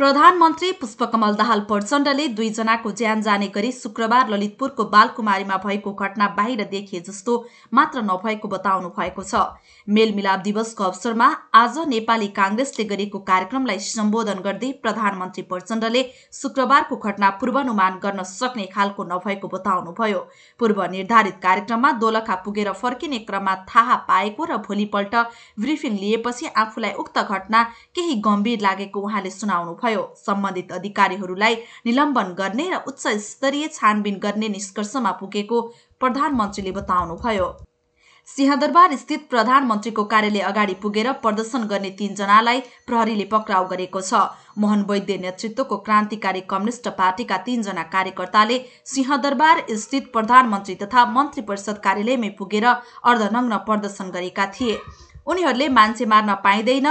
प्रधानमन्त्री पुष्पकमल दाहाल प्रचण्डले दुईजनाको ज्यान जाने गरी शुक्रबार ललितपुरको बालकुमारीमा भएको घटना बाहिर देखिए जस्तो मात्र नभएको बताउनु भएको छ मेलमिलाप दिवसको अवसरमा आज नेपाली काङ्ग्रेसले गरेको कार्यक्रमलाई सम्बोधन गर्दै प्रधानमन्त्री प्रचण्डले शुक्रबारको घटना पूर्वानुमान गर्न सक्ने खालको नभएको बताउनुभयो पूर्व निर्धारित कार्यक्रममा दोलखा पुगेर फर्किने क्रममा थाहा पाएको र भोलिपल्ट ब्रिफिङ लिएपछि आफूलाई उक्त घटना केही गम्भीर लागेको उहाँले सुनाउनुभयो भयो सम्बन्धित अधिकारीहरूलाई निलम्बन गर्ने र उच्च स्तरीय छानबिन गर्ने निष्कर्षमा पुगेको प्रधानमन्त्रीले बताउनुभयो सिंहदरबार स्थित प्रधानमन्त्रीको कार्यालय अगाडि पुगेर प्रदर्शन गर्ने तीनजनालाई प्रहरीले पक्राउ गरेको छ मोहन वैद्य नेतृत्वको क्रान्तिकारी कम्युनिष्ट पार्टीका तीनजना कार्यकर्ताले सिंहदरबार स्थित प्रधानमन्त्री तथा मन्त्री परिषद कार्यालयमै पुगेर अर्धनग्न प्रदर्शन गरेका थिए उनीहरूले मान्छे मार्न पाइँदैन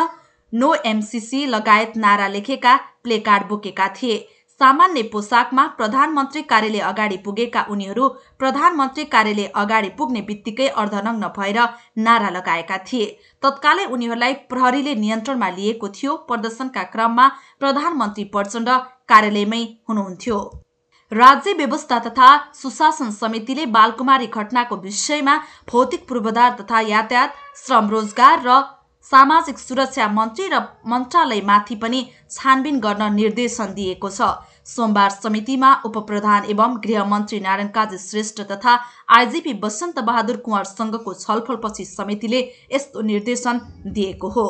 नो एमसिसी लगायत नारा लेखेका कार्ड बोकेका थिए सामान्य पोसाकमा प्रधानमन्त्री कार्यालय अगाडि पुगेका उनीहरू प्रधानमन्त्री कार्यालय अगाडि पुग्ने बित्तिकै अर्धनग्न भएर नारा लगाएका थिए तत्कालै उनीहरूलाई प्रहरीले नियन्त्रणमा लिएको थियो प्रदर्शनका क्रममा प्रधानमन्त्री प्रचण्ड कार्यालयमै हुनुहुन्थ्यो राज्य व्यवस्था तथा सुशासन समितिले बालकुमारी घटनाको विषयमा भौतिक पूर्वाधार तथा यातायात श्रम रोजगार र सामाजिक सुरक्षा मन्त्री र मन्त्रालयमाथि पनि छानबिन गर्न निर्देशन दिएको छ सोमबार समितिमा उपप्रधान एवं गृहमन्त्री नारायण काजी श्रेष्ठ तथा आइजिपी बसन्त बहादुर कुँवरसँगको छलफलपछि समितिले यस्तो निर्देशन दिएको हो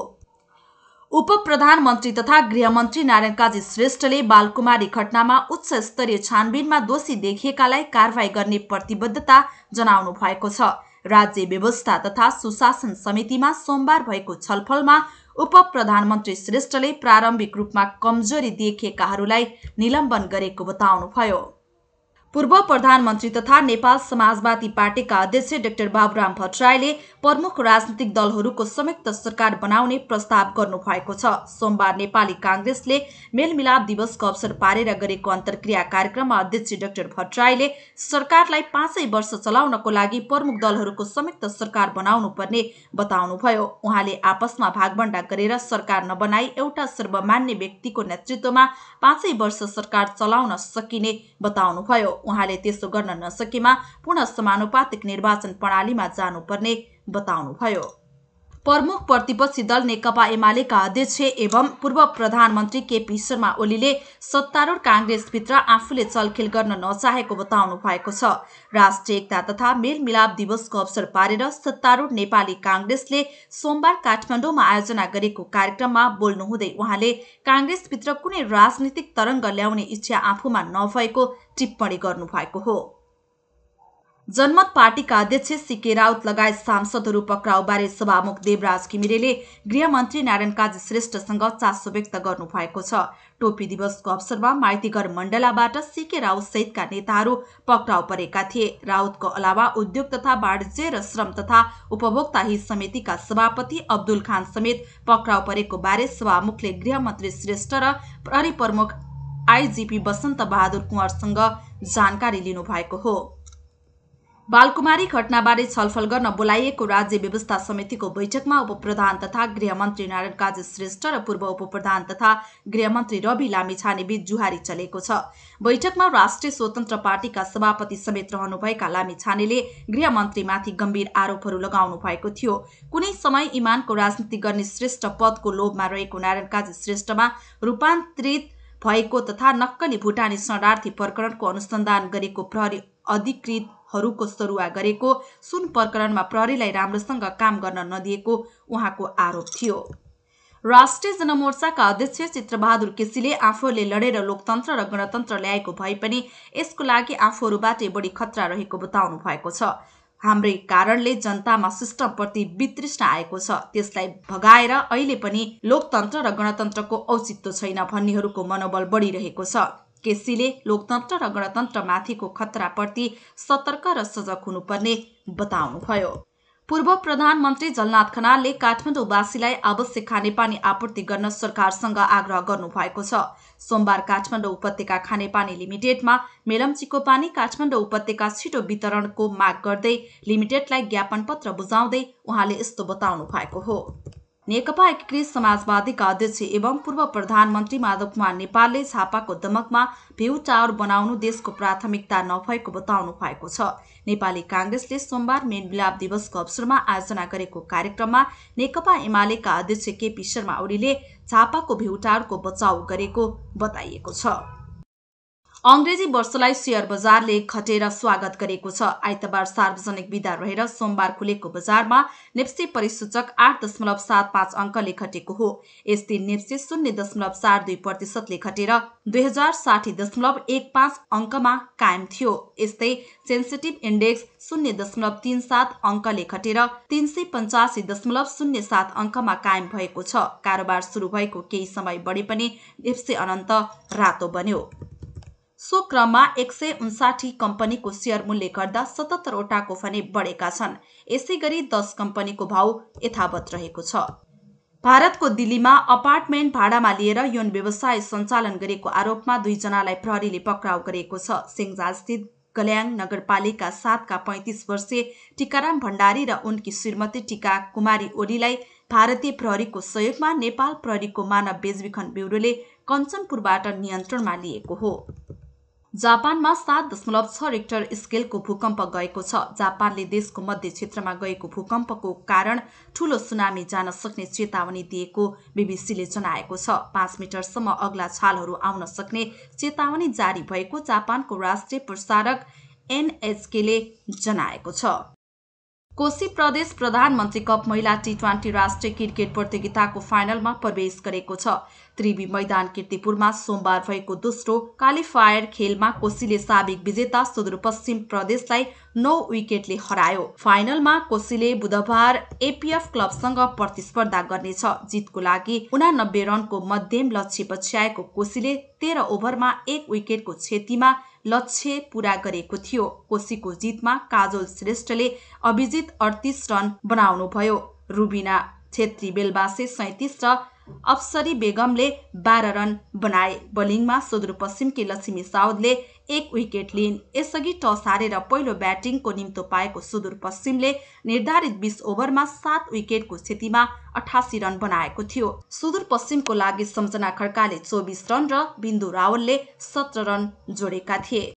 उप प्रधानमन्त्री तथा गृहमन्त्री नारायण काजी श्रेष्ठले बालकुमारी घटनामा उच्च स्तरीय छानबिनमा दोषी देखिएकालाई कारवाही गर्ने प्रतिबद्धता जनाउनु भएको छ राज्य व्यवस्था तथा सुशासन समितिमा सोमबार भएको छलफलमा उप प्रधानमन्त्री श्रेष्ठले प्रारम्भिक रूपमा कमजोरी देखिएकाहरूलाई निलम्बन गरेको बताउनुभयो पूर्व प्रधानमन्त्री तथा नेपाल समाजवादी पार्टीका अध्यक्ष डाक्टर बाबुराम भट्टराईले प्रमुख राजनीतिक दलहरूको संयुक्त सरकार बनाउने प्रस्ताव गर्नुभएको छ सोमबार नेपाली काङ्ग्रेसले मेलमिलाप दिवसको अवसर पारेर गरेको अन्तर्क्रिया कार्यक्रममा अध्यक्ष डाक्टर भट्टराईले सरकारलाई पाँचै वर्ष चलाउनको लागि प्रमुख दलहरूको संयुक्त सरकार बनाउनु पर्ने बताउनुभयो उहाँले आपसमा भागभण्डा गरेर सरकार नबनाई एउटा सर्वमान्य व्यक्तिको नेतृत्वमा पाँचै वर्ष सरकार चलाउन सकिने बताउनुभयो उहाँले त्यसो गर्न नसकेमा पुनः समानुपातिक निर्वाचन प्रणालीमा जानुपर्ने बताउनुभयो प्रमुख प्रतिपक्षी दल नेकपा एमालेका अध्यक्ष एवं पूर्व प्रधानमन्त्री केपी शर्मा ओलीले सत्तारूढ काङ्ग्रेसभित्र आफूले चलखेल गर्न नचाहेको बताउनु भएको छ राष्ट्रिय एकता तथा मेलमिलाप दिवसको अवसर पारेर सत्तारूढ नेपाली काङ्ग्रेसले सोमबार काठमाडौँमा आयोजना गरेको कार्यक्रममा बोल्नुहुँदै उहाँले काङ्ग्रेसभित्र कुनै राजनीतिक तरङ्ग ल्याउने इच्छा आफूमा नभएको टिप्पणी गर्नुभएको हो जनमत पार्टीका अध्यक्ष सिके राउत लगायत सांसदहरू पक्राउबारे सभामुख देवराज घिमिरेले गृहमन्त्री नारायण काज श्रेष्ठसँग चासो व्यक्त गर्नुभएको छ टोपी दिवसको अवसरमा माइतीघर मण्डलाबाट सिके राउत सहितका नेताहरू पक्राउ परेका थिए राउतको अलावा उद्योग तथा वाणिज्य र श्रम तथा उपभोक्ता हित समितिका सभापति अब्दुल खान समेत पक्राउ परेको बारे सभामुखले गृहमन्त्री श्रेष्ठ र प्रहरी प्रमुख आइजिपी बसन्त बहादुर कुँवरसँग जानकारी लिनुभएको हो बालकुमारी घटनाबारे छलफल गर्न बोलाइएको राज्य व्यवस्था समितिको बैठकमा उपप्रधान तथा गृहमन्त्री नारायण काजी श्रेष्ठ र पूर्व उपप्रधान तथा गृहमन्त्री रवि लामिछानेबीच जुहारी चलेको छ बैठकमा राष्ट्रिय स्वतन्त्र पार्टीका सभापति समेत रहनुभएका लामिछानेले गृहमन्त्रीमाथि गम्भीर आरोपहरू लगाउनु भएको थियो कुनै समय इमानको राजनीति गर्ने श्रेष्ठ पदको लोभमा रहेको नारायण काजी श्रेष्ठमा रूपान्तरित भएको तथा नक्कली भुटानी शरणार्थी प्रकरणको अनुसन्धान गरेको प्रहरी अधिकृत हरूको सरुवा गरेको सुन प्रकरणमा प्रहरीलाई राम्रोसँग काम गर्न नदिएको उहाँको आरोप थियो राष्ट्रिय जनमोर्चाका अध्यक्ष चित्रबहादुर केसीले आफूहरूले लडेर लोकतन्त्र र गणतन्त्र ल्याएको भए पनि यसको लागि आफूहरूबाटै बढी खतरा रहेको बताउनु भएको छ हाम्रै कारणले जनतामा सिस्टमप्रति वितृष्ण आएको छ त्यसलाई भगाएर अहिले पनि लोकतन्त्र र गणतन्त्रको औचित्य छैन भन्नेहरूको मनोबल बढिरहेको छ केसीले लोकतन्त्र र गणतन्त्रमाथिको खतराप्रति सतर्क र सजग हुनुपर्ने बताउनुभयो पूर्व प्रधानमन्त्री जलनाथ खनालले काठमाडौँवासीलाई आवश्यक खानेपानी आपूर्ति गर्न सरकारसँग आग्रह गर्नुभएको छ सोमबार काठमाडौँ उपत्यका खानेपानी लिमिटेडमा मेलम्चीको पानी काठमाडौँ उपत्यका छिटो वितरणको माग गर्दै लिमिटेडलाई ज्ञापन पत्र बुझाउँदै उहाँले यस्तो बताउनु भएको हो नेकपा एकीकृत समाजवादीका अध्यक्ष एवं पूर्व प्रधानमन्त्री माधव कुमार नेपालले छापाको दमकमा भ्यू टावर बनाउनु देशको प्राथमिकता नभएको बताउनु भएको छ नेपाली काङ्ग्रेसले सोमबार मेन मिलाप दिवसको अवसरमा आयोजना गरेको कार्यक्रममा नेकपा एमालेका अध्यक्ष केपी शर्मा ओलीले छापाको भ्यू टावरको बचाउ गरेको बताइएको छ अङ्ग्रेजी वर्षलाई सेयर बजारले खटेर स्वागत गरेको छ आइतबार सार्वजनिक विदा रहेर सोमबार खुलेको बजारमा नेप्से परिसूचक आठ दशमलव सात पाँच अङ्कले घटेको हो यस दिन नेप्से शून्य दशमलव चार दुई प्रतिशतले खटेर दुई हजार साठी दशमलव एक पाँच अङ्कमा कायम थियो यस्तै सेन्सिटिभ इन्डेक्स शून्य दशमलव तिन सात अङ्कले घटेर तिन सय पन्चासी दशमलव शून्य सात अङ्कमा कायम भएको छ कारोबार सुरु भएको केही समय बढे पनि नेप्से अनन्त रातो बन्यो सो क्रममा एक सय उन्साठी कम्पनीको सेयर मूल्य गर्दा सतहत्तरवटाको भने बढेका छन् यसै गरी दस कम्पनीको भाव यथावत रहेको छ भारतको दिल्लीमा अपार्टमेन्ट भाडामा लिएर यौन व्यवसाय सञ्चालन गरेको आरोपमा दुईजनालाई प्रहरीले पक्राउ गरेको छ सिङजास्थित गल्याङ नगरपालिका सातका पैँतिस वर्षीय टिकाराम भण्डारी र उनकी श्रीमती टिका कुमारी ओलीलाई भारतीय प्रहरीको सहयोगमा नेपाल प्रहरीको मानव बेचबिखन ब्युरोले कञ्चनपुरबाट नियन्त्रणमा लिएको हो जापानमा सात दशमलव छ रेक्टर स्केलको भूकम्प गएको छ जापानले देशको मध्य क्षेत्रमा गएको भूकम्पको कारण ठूलो सुनामी जान सक्ने चेतावनी दिएको बीबीसीले जनाएको छ पाँच मिटरसम्म अग्ला छालहरू आउन सक्ने चेतावनी जारी भएको जापानको राष्ट्रिय प्रसारक एनएचकेले जनाएको छ कोशी प्रदेश प्रधानमन्त्री कप महिला टी ट्वेन्टी राष्ट्रिय क्रिकेट प्रतियोगिताको फाइनलमा प्रवेश गरेको छ त्रिवी मैदान किर्तिपुरमा सोमबार भएको दोस्रो क्वालिफायर खेलमा कोशीले साबिक विजेता सुदूरपश्चिम प्रदेशलाई नौ विकेटले हरायो फाइनलमा कोशीले बुधबार एपिएफ क्लबसँग प्रतिस्पर्धा गर्नेछ जितको लागि उनानब्बे रनको मध्यम लक्ष्य पछ्याएको कोशीले तेह्र ओभरमा एक विकेटको क्षतिमा लक्ष्य पूरा गरेको थियो कोसीको जितमा काजोल श्रेष्ठले अभिजित अडतिस रन बनाउनुभयो रुबिना छेत्री बेलबासे सैतिस र अप्सरी बेगमले बाह्र रन बनाए बलिङमा सुदूरपश्चिमकी लक्ष्मी साउदले एक विकेट लिइन् यसअघि टस हारेर पहिलो ब्याटिङको निम्तो पाएको सुदूरपश्चिमले निर्धारित बिस ओभरमा सात विकेटको क्षतिमा अठासी रन बनाएको थियो सुदूरपश्चिमको लागि सम्झना खड्काले चौबिस रन र बिन्दु रावलले सत्र रन जोडेका थिए